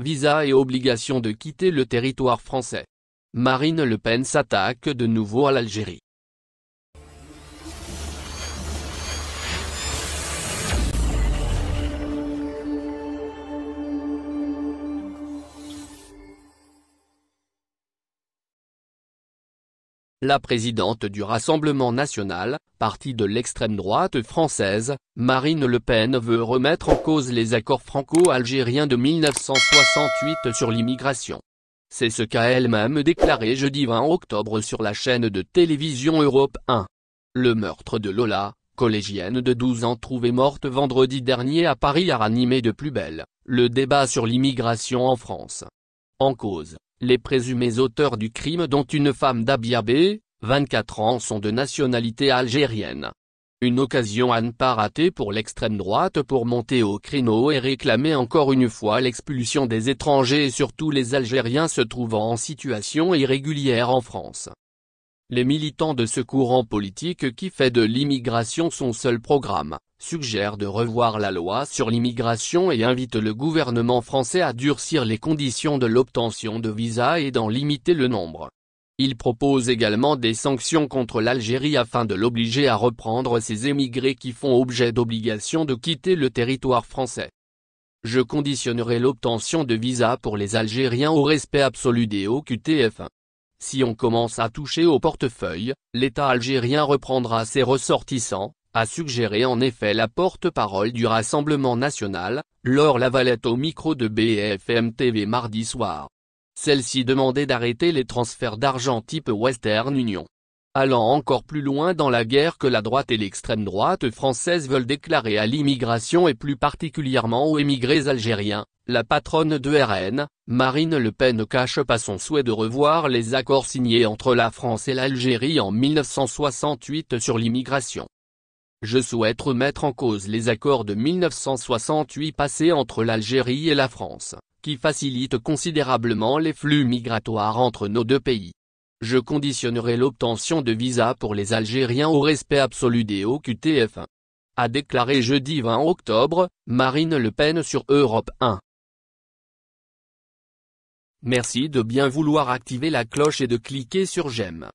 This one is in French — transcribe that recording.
visa et obligation de quitter le territoire français. Marine Le Pen s'attaque de nouveau à l'Algérie. la présidente du Rassemblement national, parti de l'extrême droite française, Marine Le Pen veut remettre en cause les accords franco-algériens de 1968 sur l'immigration. C'est ce qu'a elle-même déclaré jeudi 20 octobre sur la chaîne de télévision Europe 1. Le meurtre de Lola, collégienne de 12 ans trouvée morte vendredi dernier à Paris a ranimé de plus belle, le débat sur l'immigration en France. En cause, les présumés auteurs du crime dont une femme d'Abiabé, 24 ans sont de nationalité algérienne. Une occasion à ne pas rater pour l'extrême droite pour monter au créneau et réclamer encore une fois l'expulsion des étrangers et surtout les Algériens se trouvant en situation irrégulière en France. Les militants de ce courant politique qui fait de l'immigration son seul programme, suggèrent de revoir la loi sur l'immigration et invitent le gouvernement français à durcir les conditions de l'obtention de visas et d'en limiter le nombre. Ils proposent également des sanctions contre l'Algérie afin de l'obliger à reprendre ses émigrés qui font objet d'obligation de quitter le territoire français. Je conditionnerai l'obtention de visas pour les Algériens au respect absolu des oqtf si on commence à toucher au portefeuille, l'État algérien reprendra ses ressortissants, a suggéré en effet la porte-parole du Rassemblement national, lors la valette au micro de BFM TV mardi soir. Celle-ci demandait d'arrêter les transferts d'argent type Western Union, allant encore plus loin dans la guerre que la droite et l'extrême droite française veulent déclarer à l'immigration et plus particulièrement aux émigrés algériens, la patronne de RN, Marine Le Pen ne cache pas son souhait de revoir les accords signés entre la France et l'Algérie en 1968 sur l'immigration. Je souhaite remettre en cause les accords de 1968 passés entre l'Algérie et la France, qui facilitent considérablement les flux migratoires entre nos deux pays je conditionnerai l'obtention de visa pour les Algériens au respect absolu des OQTF1. A déclaré jeudi 20 octobre, Marine Le Pen sur Europe 1. Merci de bien vouloir activer la cloche et de cliquer sur j'aime.